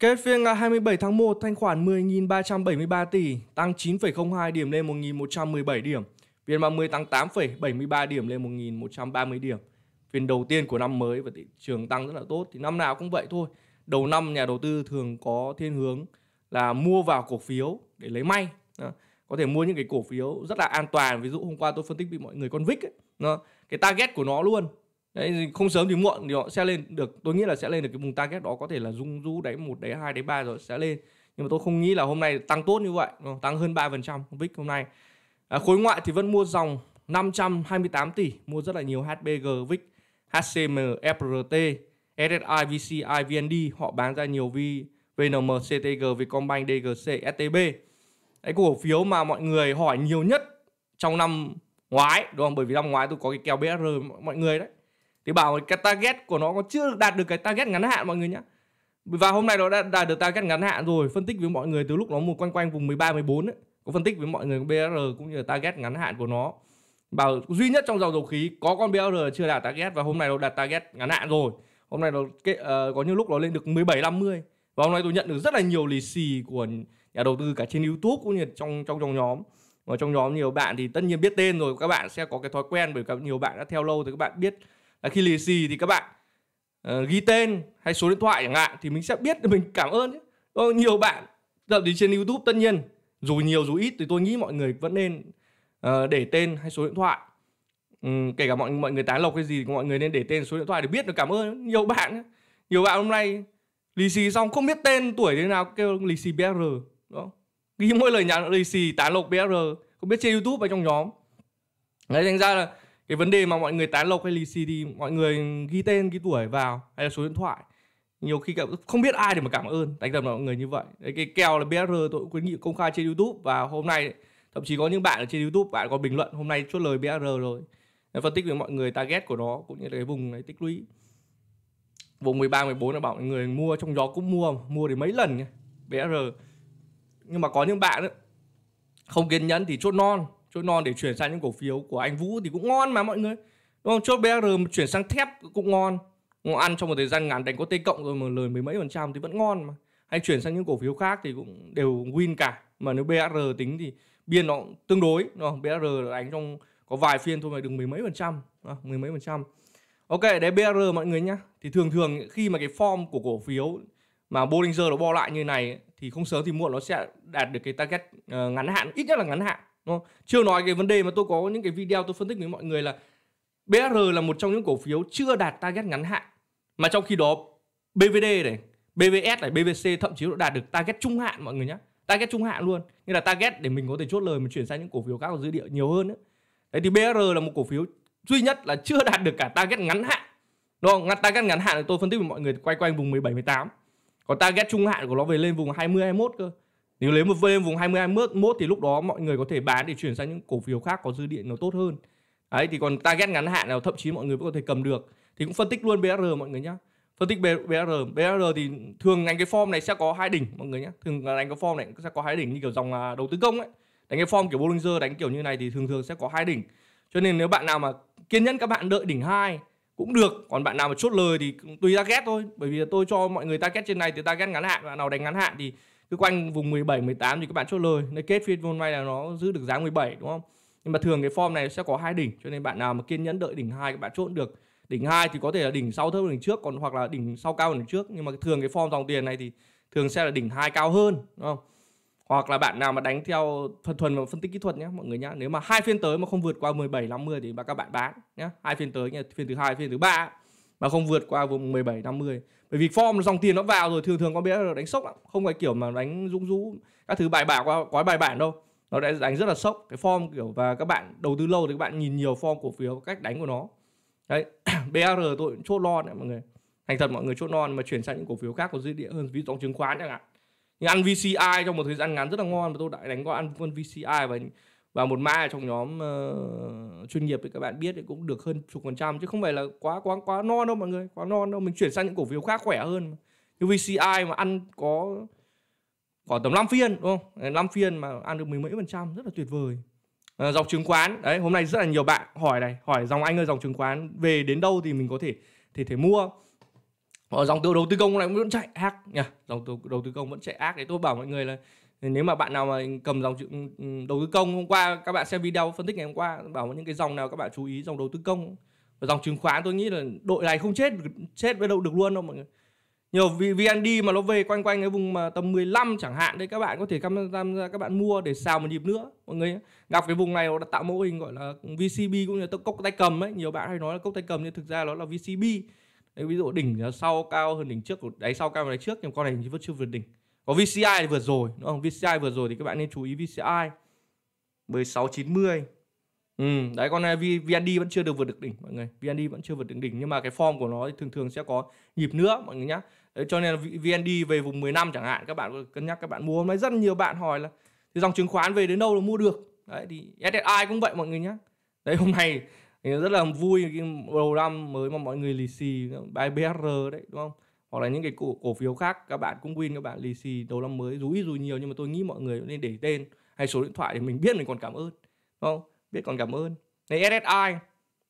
Kết phiên ngày 27 tháng 1, thanh khoản 10.373 tỷ, tăng 9,02 điểm lên 1.117 điểm. Phiên 30 tăng 8,73 điểm lên 1.130 điểm. Phiên đầu tiên của năm mới và thị trường tăng rất là tốt. Thì năm nào cũng vậy thôi. Đầu năm nhà đầu tư thường có thiên hướng là mua vào cổ phiếu để lấy may. Đó. Có thể mua những cái cổ phiếu rất là an toàn. Ví dụ hôm qua tôi phân tích bị mọi người con vick ấy. Đó. Cái target của nó luôn đấy không sớm thì muộn thì họ sẽ lên được tôi nghĩ là sẽ lên được cái vùng target đó có thể là rung rú đáy một đáy hai đáy ba rồi sẽ lên nhưng mà tôi không nghĩ là hôm nay tăng tốt như vậy tăng hơn 3% VIX hôm nay à, khối ngoại thì vẫn mua dòng 528 tỷ mua rất là nhiều HBG vick HCM FRT SSI VCI VND họ bán ra nhiều V VNM CTG Vietcombank DGC STB cái cổ phiếu mà mọi người hỏi nhiều nhất trong năm ngoái đúng không bởi vì năm ngoái tôi có cái kèo BR mọi người đấy thì bảo cái target của nó còn chưa đạt được cái target ngắn hạn mọi người nhé và hôm nay nó đã đạt được target ngắn hạn rồi phân tích với mọi người từ lúc nó một quanh quanh vùng 13 14 ấy, có phân tích với mọi người BR cũng như là target ngắn hạn của nó bảo duy nhất trong dòng dầu khí có con BR chưa đạt target và hôm nay nó đạt target ngắn hạn rồi hôm nay nó cái, uh, ờ, có những lúc nó lên được 17 50 và hôm nay tôi nhận được rất là nhiều lì xì của nhà đầu tư cả trên YouTube cũng như trong trong trong nhóm và trong nhóm nhiều bạn thì tất nhiên biết tên rồi các bạn sẽ có cái thói quen bởi vì nhiều bạn đã theo lâu thì các bạn biết là khi lì xì thì các bạn uh, ghi tên hay số điện thoại chẳng hạn thì mình sẽ biết mình cảm ơn có nhiều bạn thậm chí trên youtube tất nhiên dù nhiều dù ít thì tôi nghĩ mọi người vẫn nên uh, để tên hay số điện thoại ừ, kể cả mọi mọi người tán lộc cái gì mọi người nên để tên số điện thoại để biết được cảm ơn nhiều bạn nhiều bạn hôm nay lì xì xong không biết tên tuổi thế nào kêu lì xì br đó ghi mỗi lời nhắn lì xì tán lộc br không biết trên youtube và trong nhóm đấy thành ra là cái vấn đề mà mọi người tán lộc hay lì xì thì mọi người ghi tên ghi tuổi vào hay là số điện thoại nhiều khi cả, không biết ai để mà cảm ơn đánh đập mọi người như vậy đấy, cái kèo là BR tôi cũng khuyến nghị công khai trên YouTube và hôm nay thậm chí có những bạn ở trên YouTube bạn còn bình luận hôm nay chốt lời BR rồi Nên phân tích về mọi người target của nó cũng như là cái vùng này tích lũy vùng 13 14 là bảo mọi người mua trong gió cũng mua mua đến mấy lần BR nhưng mà có những bạn ấy, không kiên nhẫn thì chốt non chốt non để chuyển sang những cổ phiếu của anh Vũ thì cũng ngon mà mọi người đúng không chốt BR chuyển sang thép cũng ngon Ngon ăn trong một thời gian ngắn đánh có tê cộng rồi mà lời mấy mấy phần trăm thì vẫn ngon mà hay chuyển sang những cổ phiếu khác thì cũng đều win cả mà nếu BR tính thì biên nó tương đối đúng không? BR đánh trong có vài phiên thôi mà đừng mười mấy phần trăm à, mười mấy phần trăm ok đấy BR mọi người nhá thì thường thường khi mà cái form của cổ phiếu mà Bollinger nó bo lại như này thì không sớm thì muộn nó sẽ đạt được cái target ờ, ngắn hạn ít nhất là ngắn hạn Đúng không? Chưa nói cái vấn đề mà tôi có những cái video tôi phân tích với mọi người là BR là một trong những cổ phiếu chưa đạt target ngắn hạn mà trong khi đó BVD này, BVS này, BVC thậm chí đã đạt được target trung hạn mọi người nhé target trung hạn luôn như là target để mình có thể chốt lời mình chuyển sang những cổ phiếu khác ở dữ liệu nhiều hơn nữa đấy thì BR là một cổ phiếu duy nhất là chưa đạt được cả target ngắn hạn đúng không target ngắn hạn thì tôi phân tích với mọi người quay quanh vùng 17 18 còn target trung hạn của nó về lên vùng 20 21 cơ nếu lấy một lên vùng 20 21 thì lúc đó mọi người có thể bán để chuyển sang những cổ phiếu khác có dư điện nó tốt hơn đấy thì còn target ngắn hạn nào thậm chí mọi người vẫn có thể cầm được thì cũng phân tích luôn BR mọi người nhá phân tích BR BR thì thường đánh cái form này sẽ có hai đỉnh mọi người nhé thường đánh cái form này sẽ có hai đỉnh như kiểu dòng à, đầu tư công ấy đánh cái form kiểu Bollinger đánh kiểu như này thì thường thường sẽ có hai đỉnh cho nên nếu bạn nào mà kiên nhẫn các bạn đợi đỉnh hai cũng được còn bạn nào mà chốt lời thì tùy target thôi bởi vì tôi cho mọi người target trên này thì target ngắn hạn bạn nào đánh ngắn hạn thì cứ quanh vùng 17 18 thì các bạn chốt lời nơi kết phiên hôm nay là nó giữ được giá 17 đúng không nhưng mà thường cái form này sẽ có hai đỉnh cho nên bạn nào mà kiên nhẫn đợi đỉnh hai các bạn chốt được đỉnh hai thì có thể là đỉnh sau thấp hơn đỉnh trước còn hoặc là đỉnh sau cao hơn đỉnh trước nhưng mà thường cái form dòng tiền này thì thường sẽ là đỉnh hai cao hơn đúng không hoặc là bạn nào mà đánh theo phần thuần và phân tích kỹ thuật nhé mọi người nhé nếu mà hai phiên tới mà không vượt qua 17 50 thì các bạn bán nhé hai phiên tới phiên thứ hai phiên thứ ba mà không vượt qua vùng 17 50. Bởi vì form dòng tiền nó vào rồi thường thường con bé đánh sốc lắm, không phải kiểu mà đánh rung rũ các thứ bài bản qua quá bài bản đâu. Nó đã đánh rất là sốc cái form kiểu và các bạn đầu tư lâu thì các bạn nhìn nhiều form cổ phiếu cách đánh của nó. Đấy, BR tôi chốt non đấy mọi người. Thành thật mọi người chốt non mà chuyển sang những cổ phiếu khác có dư địa hơn ví dụ chứng khoán chẳng hạn. Nhưng ăn VCI trong một thời gian ngắn rất là ngon và tôi đã đánh qua ăn VCI và và một ma trong nhóm uh, chuyên nghiệp thì các bạn biết thì cũng được hơn chục phần trăm chứ không phải là quá quá quá non đâu mọi người quá non đâu mình chuyển sang những cổ phiếu khác khỏe hơn như VCI mà ăn có khoảng tầm 5 phiên đúng không 5 phiên mà ăn được mười mấy phần trăm rất là tuyệt vời à, dòng chứng khoán đấy hôm nay rất là nhiều bạn hỏi này hỏi dòng anh ơi dòng chứng khoán về đến đâu thì mình có thể thể thể mua ở ờ, dòng đầu tư công này vẫn chạy ác nha dòng đầu tư công vẫn chạy ác đấy tôi bảo mọi người là nếu mà bạn nào mà cầm dòng ừ, đầu tư công hôm qua các bạn xem video phân tích ngày hôm qua bảo những cái dòng nào các bạn chú ý dòng đầu tư công và dòng chứng khoán tôi nghĩ là đội này không chết chết với đâu được luôn đâu mọi người nhiều VND mà nó về quanh quanh cái vùng mà tầm 15 chẳng hạn đấy các bạn có thể tham gia các bạn mua để xào một nhịp nữa mọi người gặp cái vùng này nó đã tạo mô hình gọi là VCB cũng như là cốc tay cầm ấy nhiều bạn hay nói là cốc tay cầm nhưng thực ra nó là VCB đấy, ví dụ đỉnh sau cao hơn đỉnh trước đáy sau cao hơn đáy trước nhưng con này vẫn chưa vượt đỉnh có VCI vừa rồi đúng không VCI vừa rồi thì các bạn nên chú ý VCI 1690 Ừ, đấy con này VND vẫn chưa được vượt được đỉnh mọi người VND vẫn chưa vượt được đỉnh nhưng mà cái form của nó thì thường thường sẽ có nhịp nữa mọi người nhá đấy, cho nên là VND về vùng 10 năm chẳng hạn các bạn cân nhắc các bạn mua mấy rất nhiều bạn hỏi là thì dòng chứng khoán về đến đâu là mua được đấy thì SSI cũng vậy mọi người nhá đấy hôm nay rất là vui đầu năm mới mà mọi người lì xì bài BR đấy đúng không hoặc là những cái cổ, cổ phiếu khác các bạn cũng win các bạn lì xì đầu năm mới rúi rủi nhiều nhưng mà tôi nghĩ mọi người nên để tên hay số điện thoại để mình biết mình còn cảm ơn không biết còn cảm ơn này SSI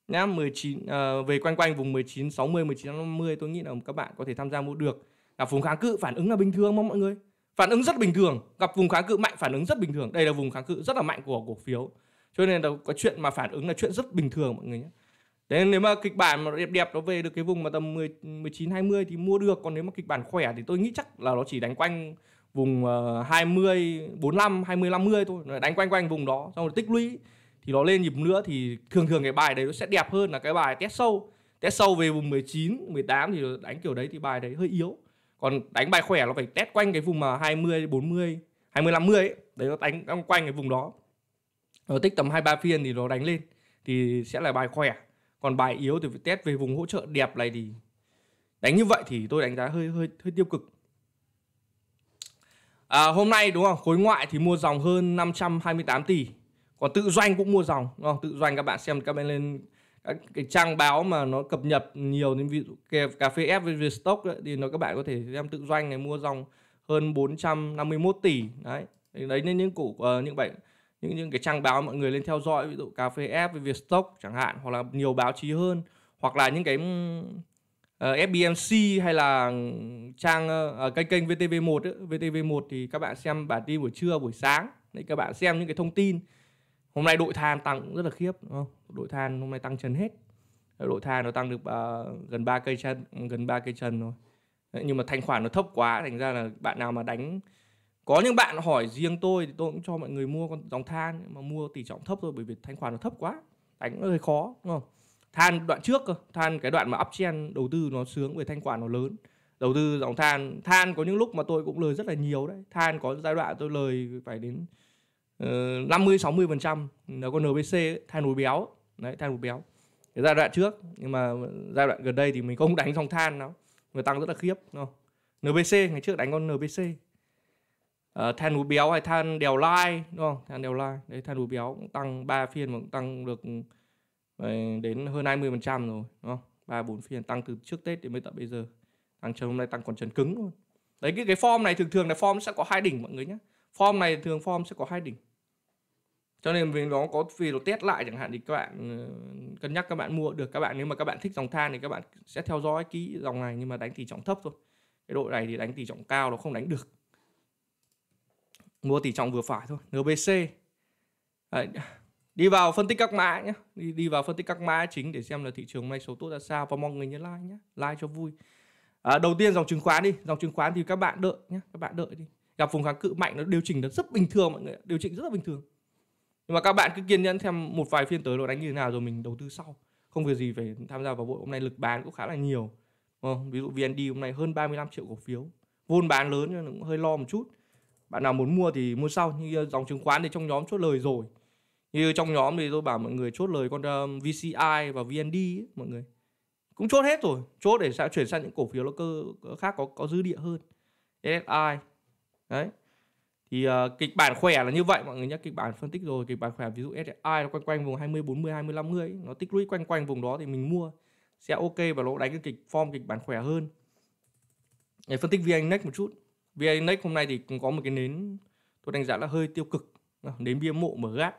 nhá 19 uh, à, về quanh quanh vùng 19 60 19 50 tôi nghĩ là các bạn có thể tham gia mua được gặp vùng kháng cự phản ứng là bình thường mà mọi người phản ứng rất bình thường gặp vùng kháng cự mạnh phản ứng rất bình thường đây là vùng kháng cự rất là mạnh của cổ phiếu cho nên là có chuyện mà phản ứng là chuyện rất bình thường mọi người nhé Thế nên nếu mà kịch bản mà đẹp đẹp nó về được cái vùng mà tầm 10, 19 20 thì mua được, còn nếu mà kịch bản khỏe thì tôi nghĩ chắc là nó chỉ đánh quanh vùng 20 45 20 50 thôi, nó đánh quanh quanh vùng đó xong rồi tích lũy thì nó lên nhịp nữa thì thường thường cái bài đấy nó sẽ đẹp hơn là cái bài test sâu. Test sâu về vùng 19, 18 thì đánh kiểu đấy thì bài đấy hơi yếu. Còn đánh bài khỏe nó phải test quanh cái vùng mà 20 40 20 50 ấy, đấy nó đánh quanh cái vùng đó. Nó tích tầm 2 3 phiên thì nó đánh lên thì sẽ là bài khỏe còn bài yếu thì phải test về vùng hỗ trợ đẹp này thì đánh như vậy thì tôi đánh giá hơi hơi hơi tiêu cực à, hôm nay đúng không khối ngoại thì mua dòng hơn 528 tỷ còn tự doanh cũng mua dòng đúng không? tự doanh các bạn xem các bạn lên các cái trang báo mà nó cập nhật nhiều đến ví dụ cà phê F với stock ấy, thì nó các bạn có thể xem tự doanh này mua dòng hơn 451 tỷ đấy đấy nên những cổ uh, ờ, những bảy những những cái trang báo mọi người lên theo dõi ví dụ cà phê F với Vietstock chẳng hạn hoặc là nhiều báo chí hơn hoặc là những cái uh, ờ, FBMC hay là trang uh, kênh kênh VTV1 ấy. VTV1 thì các bạn xem bản tin buổi trưa buổi sáng để các bạn xem những cái thông tin hôm nay đội than tăng rất là khiếp đúng không? đội than hôm nay tăng chân hết đội than nó tăng được uh, gần ba cây chân gần ba cây chân rồi Đấy, nhưng mà thanh khoản nó thấp quá thành ra là bạn nào mà đánh có những bạn hỏi riêng tôi thì tôi cũng cho mọi người mua con dòng than mà mua tỷ trọng thấp thôi bởi vì thanh khoản nó thấp quá đánh nó hơi khó đúng không than đoạn trước cơ than cái đoạn mà uptrend đầu tư nó sướng về thanh khoản nó lớn đầu tư dòng than than có những lúc mà tôi cũng lời rất là nhiều đấy than có giai đoạn tôi lời phải đến uh, 50 60 phần trăm nó có NBC ấy, than núi béo đấy than núi béo cái giai đoạn trước nhưng mà giai đoạn gần đây thì mình không đánh dòng than nó người tăng rất là khiếp đúng không NBC ngày trước đánh con NBC uh, than hú béo hay than đèo lai đúng không than đèo lai đấy than hú béo cũng tăng 3 phiên mà cũng tăng được ờ, đến hơn 20 phần trăm rồi đúng không ba bốn phiên tăng từ trước tết đến mới tận bây giờ tăng trần hôm nay tăng còn trần cứng luôn đấy cái cái form này thường thường là form sẽ có hai đỉnh mọi người nhé form này thường form sẽ có hai đỉnh cho nên vì nó có vì nó test lại chẳng hạn thì các bạn ờ, cân nhắc các bạn mua được các bạn nếu mà các bạn thích dòng than thì các bạn sẽ theo dõi kỹ dòng này nhưng mà đánh tỷ trọng thấp thôi cái độ này thì đánh tỷ trọng cao nó không đánh được mua tỷ trọng vừa phải thôi NBC Đấy. đi vào phân tích các mã nhé đi, đi vào phân tích các mã chính để xem là thị trường hôm nay số tốt ra sao và mong người nhớ like nhé like cho vui à, đầu tiên dòng chứng khoán đi dòng chứng khoán thì các bạn đợi nhé các bạn đợi đi gặp vùng kháng cự mạnh nó điều chỉnh nó rất bình thường mọi người điều chỉnh rất là bình thường nhưng mà các bạn cứ kiên nhẫn xem một vài phiên tới nó đánh như thế nào rồi mình đầu tư sau không việc gì phải tham gia vào vội hôm nay lực bán cũng khá là nhiều ví dụ VND hôm nay hơn 35 triệu cổ phiếu vốn bán lớn nhưng cũng hơi lo một chút bạn nào muốn mua thì mua sau như ờ, dòng chứng khoán thì trong nhóm chốt lời rồi như trong nhóm thì tôi bảo mọi người chốt lời con VCI và VND ấy, mọi người cũng chốt hết rồi chốt để sẽ chuyển sang những cổ phiếu nó cơ khác có có dư địa hơn SSI đấy thì uh, kịch bản khỏe là như vậy mọi người nhé kịch bản phân tích rồi kịch bản khỏe ví dụ SSI nó quanh quanh vùng 20 40 20 50 ấy. nó tích lũy quanh quanh vùng đó thì mình mua sẽ ok và nó đánh cái kịch form kịch bản khỏe hơn để phân tích VN Index một chút VN Index hôm nay thì cũng có một cái nến tôi đánh giá là hơi tiêu cực nến bia mộ mở gác.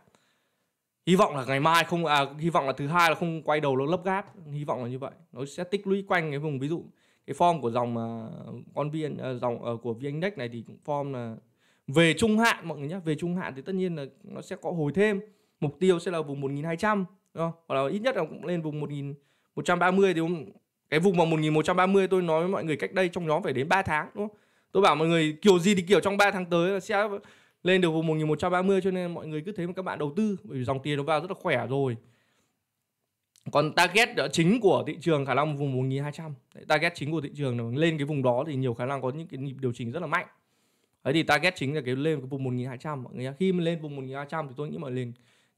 hy vọng là ngày mai không à hy vọng là thứ hai là không quay đầu nó lấp gap hy vọng là như vậy nó sẽ tích lũy quanh cái vùng ví dụ cái form của dòng uh, con viên uh, à, dòng uh, của vn index này thì cũng form là về trung hạn mọi người nhé về trung hạn thì tất nhiên là nó sẽ có hồi thêm mục tiêu sẽ là vùng 1200 đúng không? hoặc là ít nhất là cũng lên vùng 1130 thì cái vùng mà 1130 tôi nói với mọi người cách đây trong nhóm phải đến 3 tháng đúng không? tôi bảo mọi người kiểu gì thì kiểu trong 3 tháng tới là sẽ lên được vùng 1130 cho nên mọi người cứ thế mà các bạn đầu tư bởi vì dòng tiền nó vào rất là khỏe rồi còn target chính của thị trường khả năng vùng 1200 target chính của thị trường là lên cái vùng đó thì nhiều khả năng có những cái nhịp điều chỉnh rất là mạnh đấy thì target chính là cái lên cái vùng 1200 mọi người khi mà lên vùng 1200 thì tôi nghĩ mọi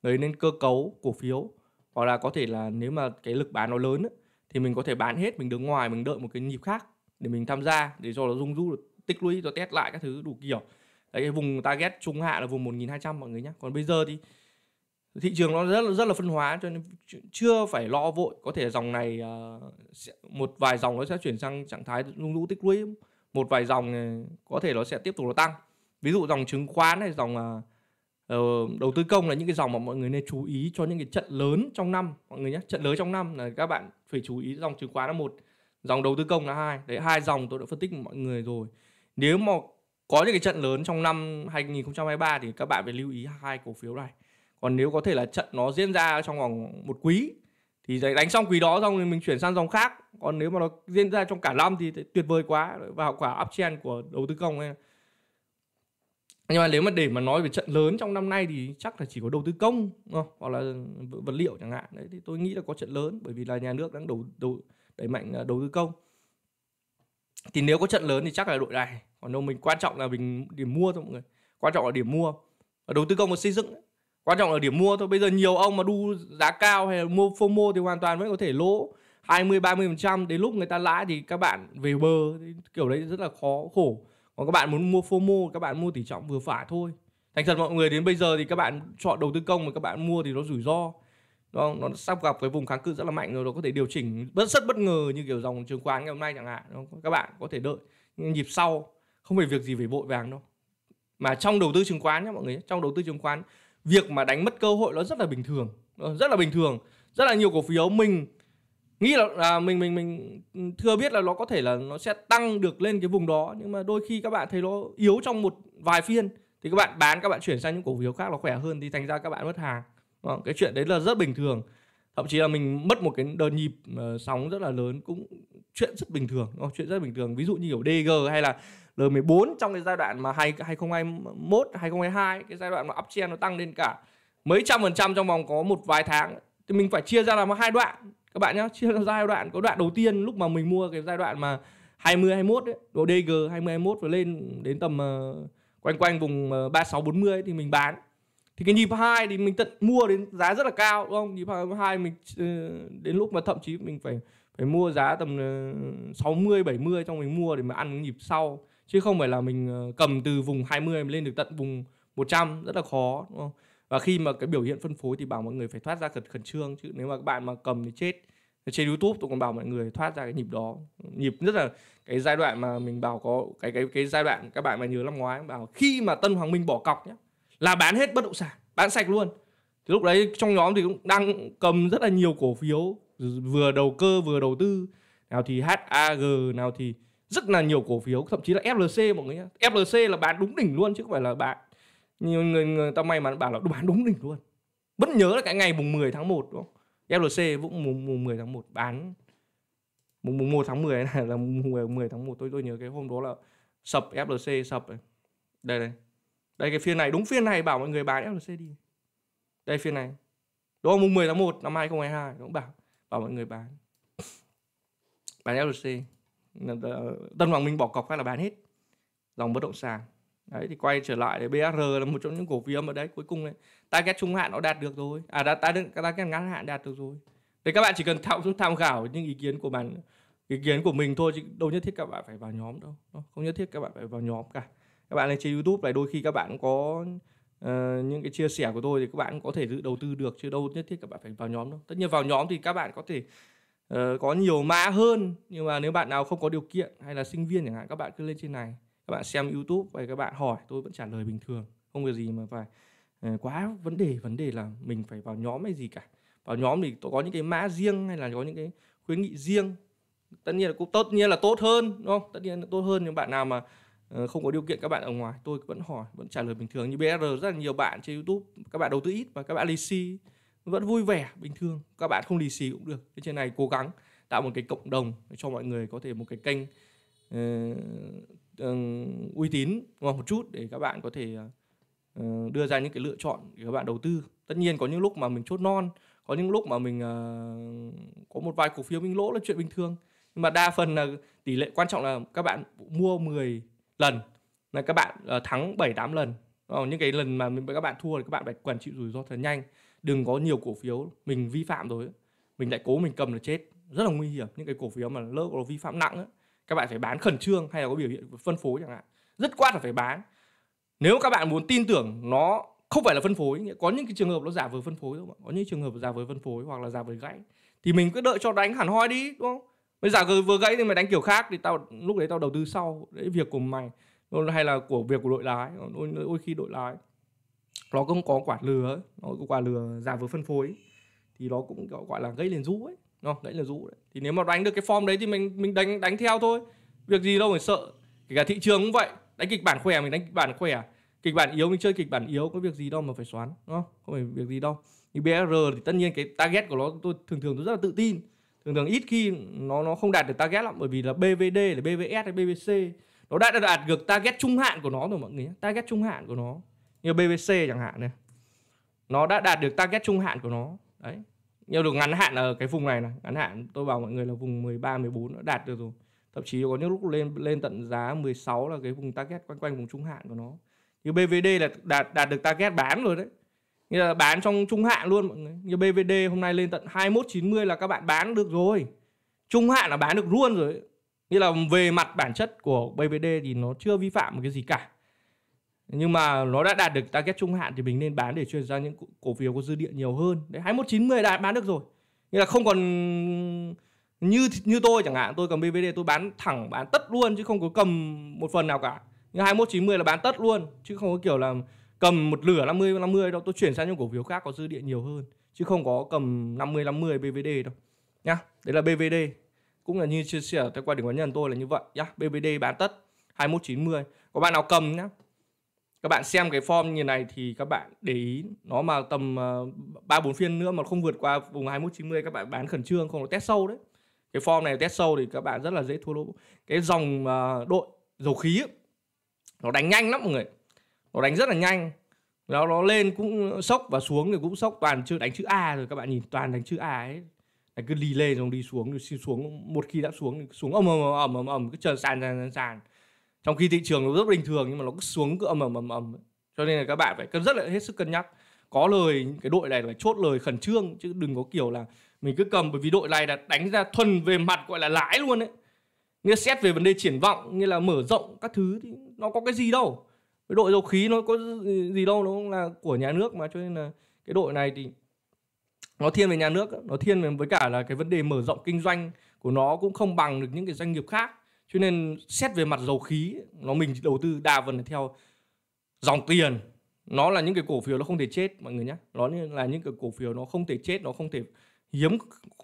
người nên cơ cấu cổ phiếu hoặc là có thể là nếu mà cái lực bán nó lớn thì mình có thể bán hết mình đứng ngoài mình đợi một cái nhịp khác để mình tham gia để cho nó rung rú tích lũy rồi test lại các thứ đủ kiểu đấy cái vùng target trung hạ là vùng 1200 mọi người nhé còn bây giờ thì thị trường nó rất là, rất là phân hóa cho nên chưa phải lo vội có thể dòng này ờ, một vài dòng nó sẽ chuyển sang trạng thái rung lũ tích lũy một vài dòng có thể nó sẽ tiếp tục nó tăng ví dụ dòng chứng khoán hay dòng ờ, ờ, đầu tư công là những cái dòng mà mọi người nên chú ý cho những cái trận lớn trong năm mọi người nhé trận lớn trong năm là các bạn phải chú ý dòng chứng khoán là một dòng đầu tư công là hai đấy hai dòng tôi đã phân tích mọi người rồi nếu mà có những cái trận lớn trong năm 2023 thì các bạn phải lưu ý hai cổ phiếu này còn nếu có thể là trận nó diễn ra trong vòng một quý thì đánh xong quý đó xong thì mình chuyển sang dòng khác còn nếu mà nó diễn ra trong cả năm thì tuyệt vời quá và hậu quả uptrend của đầu tư công ấy. nhưng mà nếu mà để mà nói về trận lớn trong năm nay thì chắc là chỉ có đầu tư công không? hoặc là vật liệu chẳng hạn đấy thì tôi nghĩ là có trận lớn bởi vì là nhà nước đang đầu đầu đẩy mạnh à, đầu tư công thì nếu có trận lớn thì chắc là đội này còn đâu mình quan trọng là mình điểm mua thôi mọi người quan trọng là điểm mua ở đầu tư công và xây dựng quan trọng là điểm mua thôi bây giờ nhiều ông mà đu giá cao hay là mua fomo thì hoàn toàn vẫn có thể lỗ 20 30 phần trăm đến lúc người ta lãi thì các bạn về bờ kiểu đấy rất là khó khổ còn các bạn muốn mua fomo các bạn mua tỷ trọng vừa phải thôi thành thật mọi người đến bây giờ thì các bạn chọn đầu tư công mà các bạn mua thì nó rủi ro đúng không nó sắp gặp cái vùng kháng cự rất là mạnh rồi nó có thể điều chỉnh bất rất bất ngờ như kiểu dòng chứng khoán ngày hôm nay chẳng hạn đúng không? các bạn có thể đợi nhịp sau không phải việc gì phải vội vàng đâu mà trong đầu tư chứng khoán nhá mọi người trong đầu tư chứng khoán việc mà đánh mất cơ hội nó rất là bình thường ờ, rất là bình thường rất là nhiều cổ phiếu mình nghĩ là à, mình mình mình thưa biết là nó có thể là nó sẽ tăng được lên cái vùng đó nhưng mà đôi khi các bạn thấy nó yếu trong một vài phiên thì các bạn bán các bạn chuyển sang những cổ phiếu khác nó khỏe hơn thì thành ra các bạn mất hàng đó, vâng, cái chuyện đấy là rất bình thường thậm chí là mình mất một cái đợt nhịp uh, sóng rất là lớn cũng chuyện rất bình thường đúng không? chuyện rất bình thường ví dụ như kiểu DG hay là L14 trong cái giai đoạn mà 2, 2021 2022 cái giai đoạn mà uptrend nó tăng lên cả mấy trăm phần trăm trong vòng có một vài tháng thì mình phải chia ra làm hai đoạn các bạn nhé chia ra giai đoạn có đoạn đầu tiên lúc mà mình mua cái giai đoạn mà 20 21 đấy độ DG 20 21 và lên đến tầm uh, quanh quanh vùng uh, 36 40 ấy, thì mình bán thì cái nhịp hai thì mình tận mua đến giá rất là cao đúng không nhịp hai mình ờ, đến lúc mà thậm chí mình phải phải mua giá tầm 60 70 trong mình mua để mà ăn cái nhịp sau chứ không phải là mình ờ, cầm từ vùng 20 lên được tận vùng 100 rất là khó đúng không? Và khi mà cái biểu hiện phân phối thì bảo mọi người phải thoát ra khẩn khẩn trương chứ nếu mà các bạn mà cầm thì chết. Trên YouTube tôi còn bảo mọi người thoát ra cái nhịp đó. Nhịp rất là cái giai đoạn mà mình bảo có cái cái cái giai đoạn các bạn mà nhớ năm ngoái bảo khi mà Tân Hoàng Minh bỏ cọc nhé là bán hết bất động sản bán sạch luôn thì lúc đấy trong nhóm thì cũng đang cầm rất là nhiều cổ phiếu vừa đầu cơ vừa đầu tư nào thì HAG nào thì rất là nhiều cổ phiếu thậm chí là FLC mọi người nhá FLC là bán đúng đỉnh luôn chứ không phải là bạn nhiều người, người ta may mà bảo là bán đúng đỉnh luôn vẫn nhớ là cái ngày mùng 10 tháng 1 đúng không? FLC cũng mùng, mùng 10 tháng 1 bán mùng, mùng 1 tháng 10 này là mùng 10, 10 tháng 1 tôi tôi nhớ cái hôm đó là sập FLC sập đây đây đây cái phiên này đúng phiên này bảo mọi người bán flc đi đây phiên này đúng không mùng 10 tháng 1 năm 2022 cũng bảo bảo mọi người bán bán flc ờ, tân hoàng minh bỏ cọc phát là bán hết dòng bất động sản đấy thì quay trở lại để BR là một trong những cổ phiếu mà đấy cuối cùng này target trung hạn nó đạt được rồi à đã target ngắn hạn đạt được rồi thì các bạn chỉ cần tham tham khảo những ý kiến của bạn ý kiến của mình thôi chứ đâu nhất thiết các bạn phải vào nhóm đâu không nhất thiết các bạn phải vào nhóm cả các bạn lên trên YouTube này đôi khi các bạn cũng có uh, những cái chia sẻ của tôi thì các bạn cũng có thể tự đầu tư được chứ đâu nhất thiết các bạn phải vào nhóm đâu tất nhiên vào nhóm thì các bạn có thể uh, có nhiều mã hơn nhưng mà nếu bạn nào không có điều kiện hay là sinh viên chẳng hạn các bạn cứ lên trên này các bạn xem YouTube và các bạn hỏi tôi vẫn trả lời bình thường không có gì mà phải ờ, quá vấn đề vấn đề là mình phải vào nhóm hay gì cả vào nhóm thì có những cái mã riêng hay là có những cái khuyến nghị riêng tất nhiên là cũng tất nhiên là tốt hơn đúng không tất nhiên là tốt hơn những bạn nào mà Ờ, không có điều kiện các bạn ở ngoài tôi vẫn hỏi vẫn trả lời bình thường như BR rất là nhiều bạn trên YouTube các bạn đầu tư ít và các bạn lì xì vẫn vui vẻ bình thường các bạn không lì xì cũng được thế trên này cố gắng tạo một cái cộng đồng cho mọi người có thể một cái kênh uh, uh, uy tín một chút để các bạn có thể uh, đưa ra những cái lựa chọn để các bạn đầu tư tất nhiên có những lúc mà mình chốt non có những lúc mà mình uh, có một vài cổ phiếu mình lỗ là chuyện bình thường nhưng mà đa phần là tỷ lệ quan trọng là các bạn mua 10 lần là các bạn uh, thắng 7 8 lần. Ờ, những cái lần mà các bạn thua thì các bạn phải quản trị rủi ro thật nhanh. Đừng có nhiều cổ phiếu mình vi phạm rồi mình lại cố mình cầm là chết rất là nguy hiểm những cái cổ phiếu mà lỡ có vi phạm nặng ấy, các bạn phải bán khẩn trương hay là có biểu hiện phân phối chẳng hạn rất quát là phải bán nếu các bạn muốn tin tưởng nó không phải là phân phối có những cái trường hợp nó giả vờ phân phối đúng không? có những trường hợp giả vờ phân phối hoặc là giả vờ gãy thì mình cứ đợi cho đánh hẳn hoi đi đúng không bây giờ vừa gãy thì mày đánh kiểu khác thì tao lúc đấy tao đầu tư sau đấy việc của mày hay là của việc của đội lái ôi, ôi khi đội lái nó cũng có quả lừa ấy. nó có quả lừa giả vừa phân phối thì nó cũng gọi là gây liền rũ ấy nó gãy là rũ đấy thì nếu mà đánh được cái form đấy thì mình mình đánh đánh theo thôi việc gì đâu phải sợ kể cả thị trường cũng vậy đánh kịch bản khỏe mình đánh kịch bản khỏe kịch bản yếu mình chơi kịch bản yếu có việc gì đâu mà phải xoắn đúng không không phải việc gì đâu như BR thì tất nhiên cái target của nó tôi thường thường tôi rất là tự tin thường thường ít khi nó nó không đạt được target lắm bởi vì là BVD là BVS hay BVC nó đã đạt được target trung hạn của nó rồi mọi người nhé target trung hạn của nó như BVC chẳng hạn này nó đã đạt được target trung hạn của nó đấy nhiều được ngắn hạn ở cái vùng này này ngắn hạn tôi bảo mọi người là vùng 13 14 nó đạt được rồi thậm chí có những lúc lên lên tận giá 16 là cái vùng target quanh quanh vùng trung hạn của nó như BVD là đạt đạt được target bán rồi đấy như là bán trong trung hạn luôn mọi người. Như BVD hôm nay lên tận 2190 là các bạn bán được rồi. Trung hạn là bán được luôn rồi. Như là về mặt bản chất của BVD thì nó chưa vi phạm một cái gì cả. Nhưng mà nó đã đạt được target trung hạn thì mình nên bán để chuyển ra những cổ phiếu có dư địa nhiều hơn. Đấy 21 đã bán được rồi. Như là không còn như như tôi chẳng hạn tôi cầm BVD tôi bán thẳng bán tất luôn chứ không có cầm một phần nào cả như 2190 là bán tất luôn chứ không có kiểu là cầm một nửa 50 50 đâu tôi chuyển sang những cổ phiếu khác có dư địa nhiều hơn chứ không có cầm 50 50 BVD đâu nhá đấy là BVD cũng là như chia sẻ theo quan điểm cá nhân tôi là như vậy nhá BVD bán tất 2190 có bạn nào cầm nhá các bạn xem cái form như này thì các bạn để ý nó mà tầm ờ, ba uh, bốn phiên nữa mà không vượt qua vùng 2190 các bạn bán khẩn trương không nó test sâu đấy cái form này test sâu thì các bạn rất là dễ thua lỗ cái dòng ờ, đội dầu khí ấy, nó đánh nhanh lắm mọi người nó đánh rất là nhanh nó nó lên cũng sốc và xuống thì cũng sốc toàn chưa đánh chữ A rồi các bạn nhìn toàn đánh chữ A ấy là cứ đi lên xong đi xuống rồi đi xuống một khi đã xuống xuống ầm ầm ầm ầm ầm cứ chờ sàn sàn sàn trong khi thị trường nó rất bình thường nhưng mà nó cứ xuống cứ ầm ầm ầm ầm cho nên là các bạn phải cân rất là hết sức cân nhắc có lời cái đội này phải chốt lời khẩn trương chứ đừng có kiểu là mình cứ cầm bởi vì đội này là đánh ra thuần về mặt gọi là lãi luôn đấy nghĩa xét về vấn đề triển vọng như là mở rộng các thứ thì nó có cái gì đâu cái đội dầu khí nó có gì đâu nó cũng là của nhà nước mà cho nên là cái đội này thì nó thiên về nhà nước nó thiên về với cả là cái vấn đề mở rộng kinh doanh của nó cũng không bằng được những cái doanh nghiệp khác cho nên xét về mặt dầu khí nó mình đầu tư đa phần là theo dòng tiền nó là những cái cổ phiếu nó không thể chết mọi người nhé nó là những cái cổ phiếu nó không thể chết nó không thể hiếm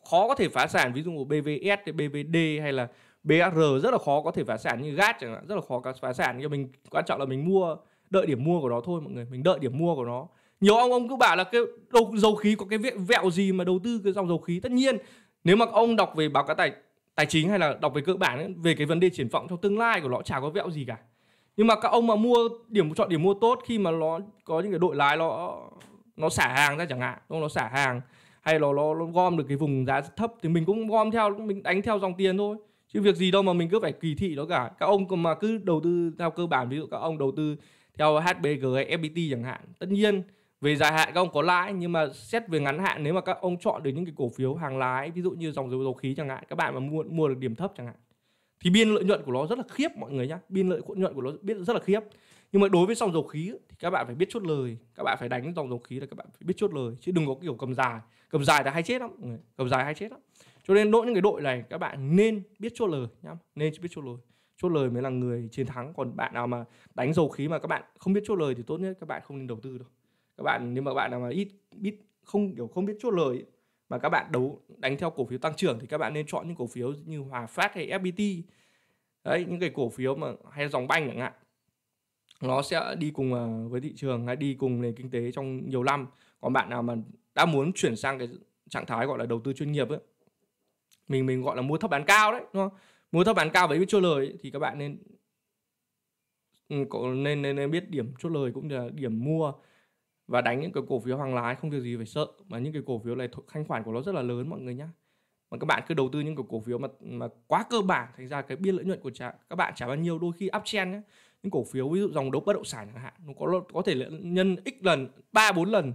khó có thể phá sản ví dụ của BVS BVD hay là BR rất là khó có thể phá sản như GAT chẳng hạn rất là khó phá sản nhưng mình quan trọng là mình mua đợi điểm mua của nó thôi mọi người mình đợi điểm mua của nó nhiều ông ông cứ bảo là cái đầu, dầu khí có cái vẹo gì mà đầu tư cái dòng dầu khí tất nhiên nếu mà ông đọc về báo cáo tài tài chính hay là đọc về cơ bản ấy, về cái vấn đề triển vọng trong tương lai của nó chả có vẹo gì cả nhưng mà các ông mà mua điểm chọn điểm mua tốt khi mà nó có những cái đội lái nó nó xả hàng ra chẳng hạn nó xả hàng hay là nó, nó gom được cái vùng giá thấp thì mình cũng gom theo mình đánh theo dòng tiền thôi chứ việc gì đâu mà mình cứ phải kỳ thị nó cả các ông mà cứ đầu tư theo cơ bản ví dụ các ông đầu tư theo HBG hay FPT chẳng hạn tất nhiên về dài hạn các ông có lãi nhưng mà xét về ngắn hạn nếu mà các ông chọn được những cái cổ phiếu hàng lái ví dụ như dòng dầu dầu khí chẳng hạn các bạn mà mua mua được điểm thấp chẳng hạn thì biên lợi nhuận của nó rất là khiếp mọi người nhá biên lợi nhuận của nó biết rất là khiếp nhưng mà đối với dòng dầu khí thì các bạn phải biết chốt lời các bạn phải đánh dòng dầu khí là các bạn phải biết chốt lời chứ đừng có kiểu cầm dài cầm dài là hay chết lắm cầm dài hay chết lắm cho nên đội những cái đội này các bạn nên biết chốt lời nhá nên biết chốt lời chốt lời mới là người chiến thắng còn bạn nào mà đánh dầu khí mà các bạn không biết chốt lời thì tốt nhất các bạn không nên đầu tư đâu các bạn nếu mà bạn nào mà ít biết không kiểu không biết chốt lời mà các bạn đấu đánh theo cổ phiếu tăng trưởng thì các bạn nên chọn những cổ phiếu như Hòa Phát hay FPT đấy những cái cổ phiếu mà hay dòng banh chẳng hạn nó sẽ đi cùng à, với thị trường hay đi cùng nền kinh tế trong nhiều năm còn bạn nào mà đã muốn chuyển sang cái trạng thái gọi là đầu tư chuyên nghiệp ấy, mình mình gọi là mua thấp bán cao đấy đúng không mua thấp bán cao với chốt lời thì các bạn nên ừ, nên, nên nên biết điểm chốt lời cũng là điểm mua và đánh những cái cổ phiếu hàng lái không việc gì phải sợ mà những cái cổ phiếu này thanh khoản của nó rất là lớn mọi người nhá mà các bạn cứ đầu tư những cái cổ phiếu mà mà quá cơ bản thành ra cái biên lợi nhuận của chả, các bạn trả bao nhiêu đôi khi uptrend nhé những cổ phiếu ví dụ dòng đấu bất động sản chẳng hạn nó có có thể nhân x lần ba bốn lần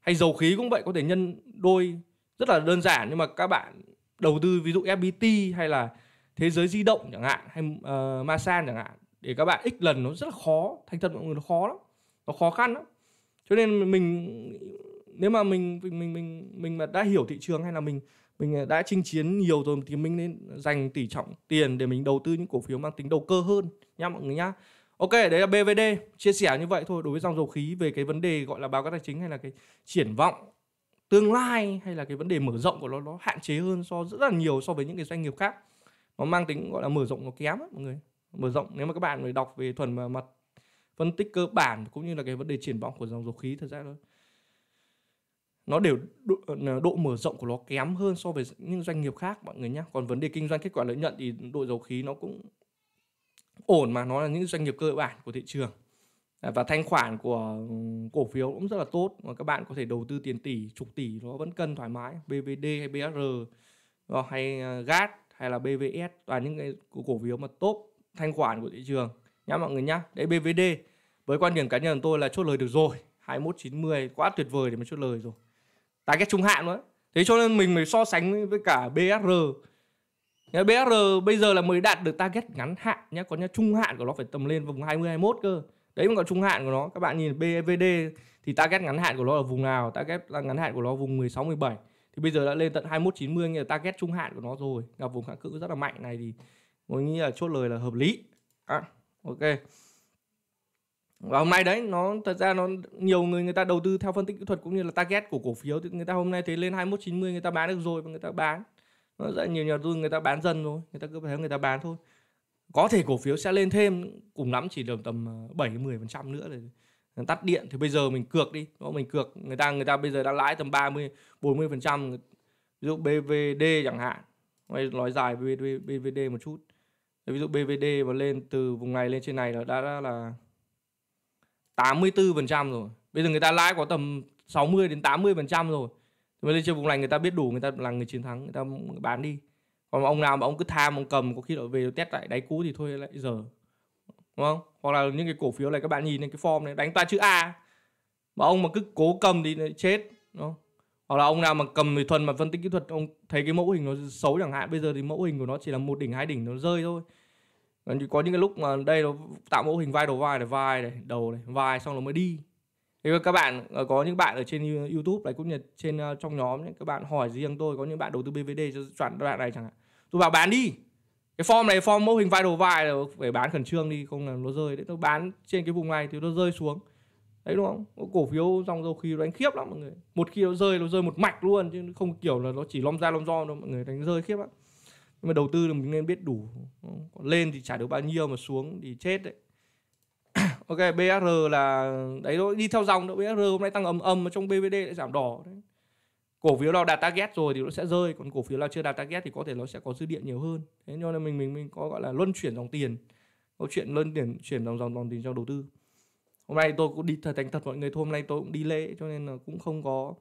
hay dầu khí cũng vậy có thể nhân đôi rất là đơn giản nhưng mà các bạn đầu tư ví dụ FPT hay là thế giới di động chẳng hạn hay uh, Masan chẳng hạn để các bạn ít lần nó rất là khó thành thật mọi người nó khó lắm nó khó khăn lắm cho nên mình nếu mà mình mình mình mình mà đã hiểu thị trường hay là mình mình đã chinh chiến nhiều rồi thì mình nên dành tỷ trọng tiền để mình đầu tư những cổ phiếu mang tính đầu cơ hơn nha mọi người nhá ok đấy là bvd chia sẻ như vậy thôi đối với dòng dầu khí về cái vấn đề gọi là báo cáo tài chính hay là cái triển vọng tương lai hay là cái vấn đề mở rộng của nó nó hạn chế hơn so rất là nhiều so với những cái doanh nghiệp khác nó mang tính gọi là mở rộng nó kém ấy, mọi người mở rộng nếu mà các bạn người đọc về thuần mà mặt phân tích cơ bản cũng như là cái vấn đề triển vọng của dòng dầu khí thật ra nó nó đều độ, độ mở rộng của nó kém hơn so với những doanh nghiệp khác mọi người nhé còn vấn đề kinh doanh kết quả lợi nhuận thì đội dầu khí nó cũng ổn mà nó là những doanh nghiệp cơ bản của thị trường Ờ, và thanh khoản của ừ, cổ phiếu cũng rất là tốt và các bạn có thể đầu tư tiền tỷ chục tỷ nó vẫn cân thoải mái BVD hay BSR ờ, hay ờ, GAT hay là BVS toàn những cái cổ phiếu mà tốt thanh khoản của thị trường nhá mọi người nhá đấy BVD với quan điểm cá nhân của tôi là chốt lời được rồi 2190 quá tuyệt vời để mà chốt lời rồi tại cái trung hạn nữa thế cho nên mình mới so sánh với cả BSR nhá, BR bây giờ là mới đạt được target ngắn hạn nhé còn nhá trung hạn của nó phải tầm lên vùng 20 21 cơ đấy mà còn trung hạn của nó các bạn nhìn BVD thì target ngắn hạn của nó ở vùng nào target là ngắn hạn của nó vùng 16 17 thì bây giờ đã lên tận 21 90 nghĩa là target trung hạn của nó rồi gặp vùng kháng cự rất là mạnh này thì tôi nghĩ là chốt lời là hợp lý à, ok và hôm nay đấy nó thật ra nó nhiều người người ta đầu tư theo phân tích kỹ thuật cũng như là target của cổ phiếu thì người ta hôm nay thấy lên 21 90 người ta bán được rồi và người ta bán nó rất nhiều nhà đầu tư người ta bán dần rồi người ta cứ thấy người ta bán thôi có thể cổ phiếu sẽ lên thêm cùng lắm chỉ được tầm 7 ờ, 10 phần trăm nữa rồi tắt điện thì bây giờ mình cược đi đó mình cược người ta người ta bây giờ đang lãi tầm 30 40 phần trăm ví dụ BVD chẳng hạn nói dài BVD, BVD một chút ví dụ BVD mà lên từ vùng này lên trên này là đã, đã là 84 phần trăm rồi bây giờ người ta lãi có tầm 60 đến 80 phần trăm rồi thì lên trên vùng này người ta biết đủ người ta là người chiến thắng người ta bán đi còn ông nào mà ông cứ tham ông cầm có khi đội về test lại đáy cũ thì thôi lại giờ đúng không hoặc là những cái cổ phiếu này các bạn nhìn lên cái form này đánh toàn chữ A mà ông mà cứ cố cầm thì lại chết đúng không? hoặc là ông nào mà cầm thì thuần mà phân tích kỹ thuật ông thấy cái mẫu hình nó xấu chẳng hạn bây giờ thì mẫu hình của nó chỉ là một đỉnh hai đỉnh nó rơi thôi còn có những cái lúc mà đây nó tạo mẫu hình vai đầu vai này vai này đầu này vai xong nó mới đi thì các bạn ờ, có những bạn ở trên YouTube này cũng như trên ờ, trong nhóm các bạn hỏi riêng tôi có những bạn đầu tư BVD cho chọn đoạn này chẳng hạn tôi bảo bán đi cái form này form mô hình viral vai là phải bán khẩn trương đi không là nó rơi đấy nó bán trên cái vùng này thì nó rơi xuống đấy đúng không cổ phiếu dòng dầu khí đánh khiếp lắm mọi người một khi nó rơi nó rơi một mạch luôn chứ không kiểu là nó chỉ lom ra lom do đâu mọi người đánh rơi khiếp lắm nhưng mà đầu tư là mình nên biết đủ Còn lên thì trả được bao nhiêu mà xuống thì chết đấy ok BR là đấy thôi đi theo dòng nữa BR hôm nay tăng ầm ầm mà trong BVD lại giảm đỏ đấy cổ phiếu nào đạt target rồi thì nó sẽ rơi còn cổ phiếu nào chưa đạt target thì có thể nó sẽ có dư địa nhiều hơn thế cho nên mình mình mình có gọi là luân chuyển dòng tiền câu chuyện luân chuyển chuyển dòng dòng dòng tiền trong đầu tư hôm nay tôi cũng đi thật thành thật mọi người thôi hôm nay tôi cũng đi lễ cho nên là cũng không có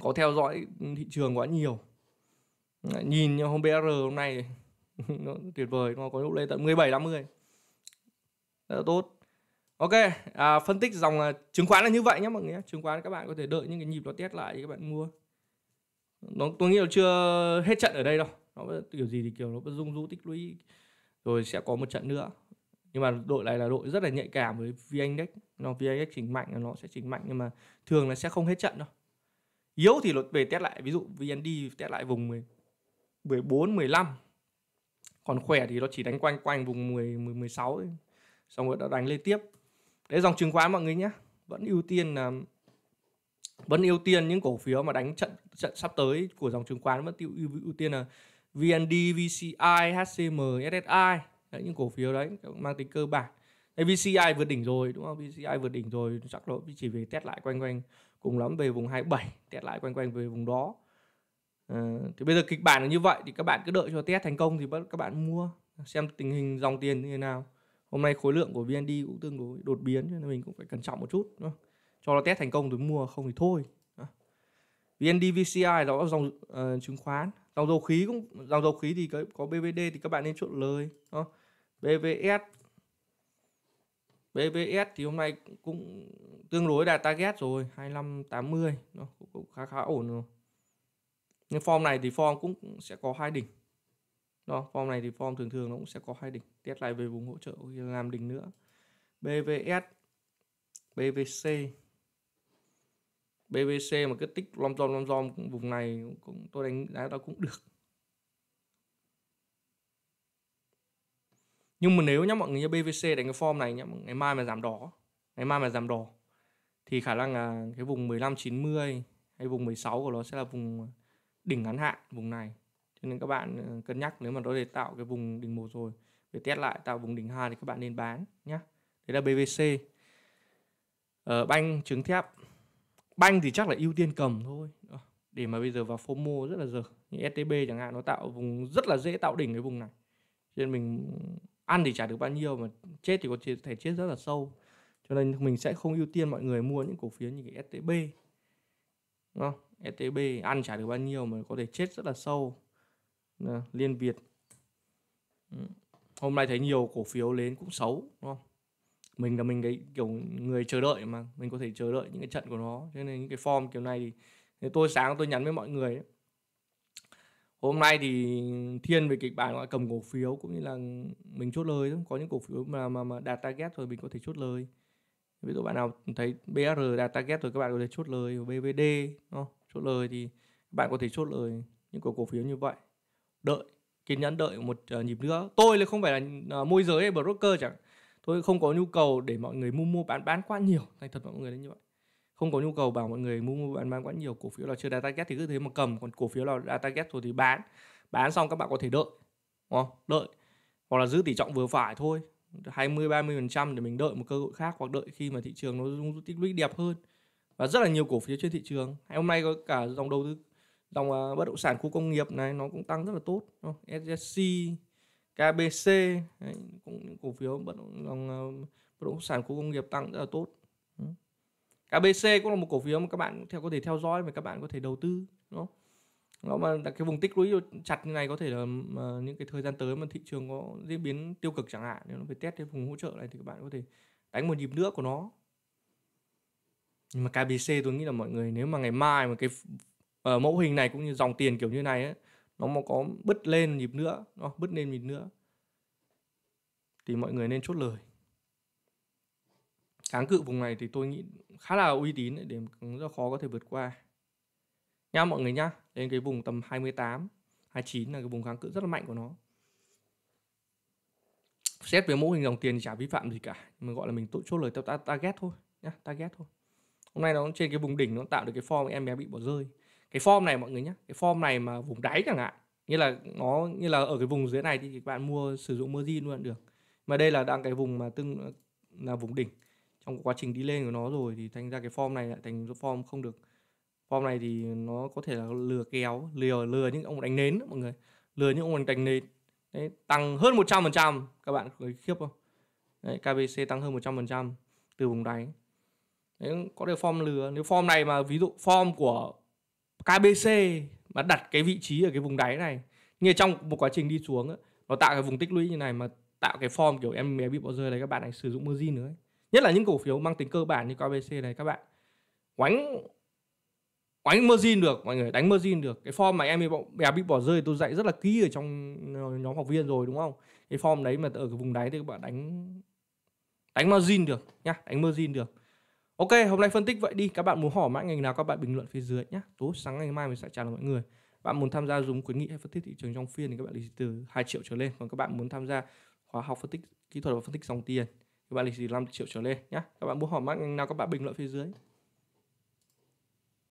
có theo dõi thị trường quá nhiều nhìn như hôm BR hôm nay nó tuyệt vời nó có lúc lên tận 17 50 rất là tốt Ok, à, phân tích dòng à, chứng khoán là như vậy nhé mọi người Chứng khoán các bạn có thể đợi những cái nhịp nó test lại thì các bạn mua. Nó tôi nghĩ là chưa hết trận ở đây đâu. Nó kiểu gì thì kiểu nó dung rú tích lũy rồi sẽ có một trận nữa. Nhưng mà đội này là đội rất là nhạy cảm với VN Nó VN chỉnh mạnh là nó sẽ chỉnh mạnh nhưng mà thường là sẽ không hết trận đâu. Yếu thì nó về test lại ví dụ VND test lại vùng 10, 14 15. Còn khỏe thì nó chỉ đánh quanh quanh vùng 10 16 ấy. xong rồi nó đánh lên tiếp đấy dòng chứng khoán mọi người nhé vẫn ưu tiên là vẫn ưu tiên những cổ phiếu mà đánh trận trận sắp tới của dòng chứng khoán vẫn ưu, ưu, ưu tiên là VND, VCI, HCM, SSI đấy, những cổ phiếu đấy mang tính cơ bản đấy, VCI vượt đỉnh rồi đúng không VCI vượt đỉnh rồi chắc nó chỉ về test lại quanh quanh cùng lắm về vùng 27 test lại quanh quanh về vùng đó à, thì bây giờ kịch bản là như vậy thì các bạn cứ đợi cho test thành công thì các bạn mua xem tình hình dòng tiền như thế nào hôm nay khối lượng của VND cũng tương đối đột biến cho nên mình cũng phải cẩn trọng một chút đúng không? cho nó test thành công rồi mua không thì thôi VND VCI đó là dòng uh, chứng khoán dòng dầu khí cũng dòng dầu khí thì có, có BVD thì các bạn nên chọn lời BVS BVS thì hôm nay cũng tương đối đạt target rồi 2580 nó cũng khá khá ổn rồi nhưng form này thì form cũng sẽ có hai đỉnh đó, form này thì form thường thường nó cũng sẽ có hai đỉnh, test lại về vùng hỗ trợ làm đỉnh nữa. BVS, BVC. BVC mà cứ tích lom dom lom dom vùng này cũng tôi đánh giá nó cũng được. Nhưng mà nếu nhá mọi người như BVC đánh cái form này nhá, ngày mai mà giảm đỏ, ngày mai mà giảm đỏ thì khả năng là cái vùng 15 90 hay vùng 16 của nó sẽ là vùng đỉnh ngắn hạn vùng này cho nên các bạn ờ, cân nhắc nếu mà nó để tạo cái vùng đỉnh một rồi để test lại tạo vùng đỉnh hai thì các bạn nên bán nhé đấy là BVC ở ờ, banh trứng thép banh thì chắc là ưu tiên cầm thôi ờ, để mà bây giờ vào FOMO rất là dở. như STB chẳng hạn nó tạo vùng rất là dễ tạo đỉnh cái vùng này cho nên mình ăn thì trả được bao nhiêu mà chết thì có thể chết rất là sâu cho nên mình sẽ không ưu tiên mọi người mua những cổ phiếu như cái STB Đúng không? STB ăn trả được bao nhiêu mà có thể chết rất là sâu Liên Việt ừ. hôm nay thấy nhiều cổ phiếu lên cũng xấu đúng không mình là mình cái kiểu người chờ đợi mà mình có thể chờ đợi những cái trận của nó cho nên những cái form kiểu này thì tôi sáng tôi nhắn với mọi người hôm nay thì thiên về kịch bản gọi cầm cổ phiếu cũng như là mình chốt lời thôi. có những cổ phiếu mà mà, mà đạt target rồi mình có thể chốt lời ví dụ bạn nào thấy BR đạt target rồi các bạn có thể chốt lời BVD không? chốt lời thì bạn có thể chốt lời những cổ phiếu như vậy đợi kiên nhẫn đợi một uh, nhịp nữa tôi là không phải là uh, môi giới hay broker chẳng tôi không có nhu cầu để mọi người mua mua bán bán quá nhiều thành thật mọi người đấy như vậy không có nhu cầu bảo mọi người mua mua bán bán quá nhiều cổ phiếu là chưa đạt target thì cứ thế mà cầm còn cổ phiếu là đạt target rồi thì bán bán xong các bạn có thể đợi đúng không? đợi hoặc là giữ tỷ trọng vừa phải thôi 20 30 phần trăm để mình đợi một cơ hội khác hoặc đợi khi mà thị trường nó tích lũy đẹp hơn và rất là nhiều cổ phiếu trên thị trường hôm nay có cả dòng đầu tư dòng uh, bất động sản khu công nghiệp này nó cũng tăng rất là tốt đúng SSC KBC đấy, cũng những cổ phiếu bất động, uh, bất động sản khu công nghiệp tăng rất là tốt KBC cũng là một cổ phiếu mà các bạn theo có thể theo dõi và các bạn có thể đầu tư đúng không? nó mà cái vùng tích lũy chặt như này có thể là mà những cái thời gian tới mà thị trường có diễn biến tiêu cực chẳng hạn nếu nó phải test cái vùng hỗ trợ này thì các bạn có thể đánh một nhịp nữa của nó nhưng mà KBC tôi nghĩ là mọi người nếu mà ngày mai mà cái uh, mẫu hình này cũng như dòng tiền kiểu như này ấy, nó mà có bứt lên nhịp nữa nó bứt lên nhịp nữa thì mọi người nên chốt lời kháng cự vùng này thì tôi nghĩ khá là uy tín để rất khó có thể vượt qua nha mọi người nhá đến cái vùng tầm 28 29 là cái vùng kháng cự rất là mạnh của nó xét về mẫu hình dòng tiền thì chả vi phạm gì cả mà gọi là mình tội chốt lời theo target thôi nhá target thôi hôm nay nó trên cái vùng đỉnh nó tạo được cái form em bé bị bỏ rơi cái form này mọi người nhé cái form này mà vùng đáy chẳng hạn như là nó như là ở cái vùng dưới này thì bạn mua sử dụng margin luôn được mà đây là đang cái vùng mà tương là vùng đỉnh trong quá trình đi lên của nó rồi thì thành ra cái form này lại thành form không được form này thì nó có thể là lừa kéo lừa lừa những ông đánh nến mọi người lừa những ông đánh nến Đấy, tăng hơn 100% các bạn có khiếp không Đấy, KBC tăng hơn 100% từ vùng đáy Đấy, có thể form lừa nếu form này mà ví dụ form của KBC mà đặt cái vị trí ở cái vùng đáy này như trong một quá trình đi xuống ấy, nó tạo cái vùng tích lũy như này mà tạo cái form kiểu em bé bị bỏ rơi này các bạn này sử dụng margin nữa ấy. nhất là những cổ phiếu mang tính cơ bản như KBC này các bạn quánh quánh margin được mọi người đánh margin được cái form mà em bé bị bỏ rơi tôi dạy rất là kỹ ở trong nhóm học viên rồi đúng không cái form đấy mà ở cái vùng đáy thì các bạn đánh đánh margin được nhá đánh margin được Ok, hôm nay phân tích vậy đi. Các bạn muốn hỏi mã ngành nào các bạn bình luận phía dưới nhé. Tối sáng ngày mai mình sẽ trả lời mọi người. Bạn muốn tham gia dùng khuyến nghị hay phân tích thị trường trong phiên thì các bạn lịch từ 2 triệu trở lên. Còn các bạn muốn tham gia khóa học phân tích kỹ thuật và phân tích dòng tiền các bạn lịch từ 5 triệu trở lên nhé. Các bạn muốn hỏi mã ngành nào các bạn bình luận phía dưới.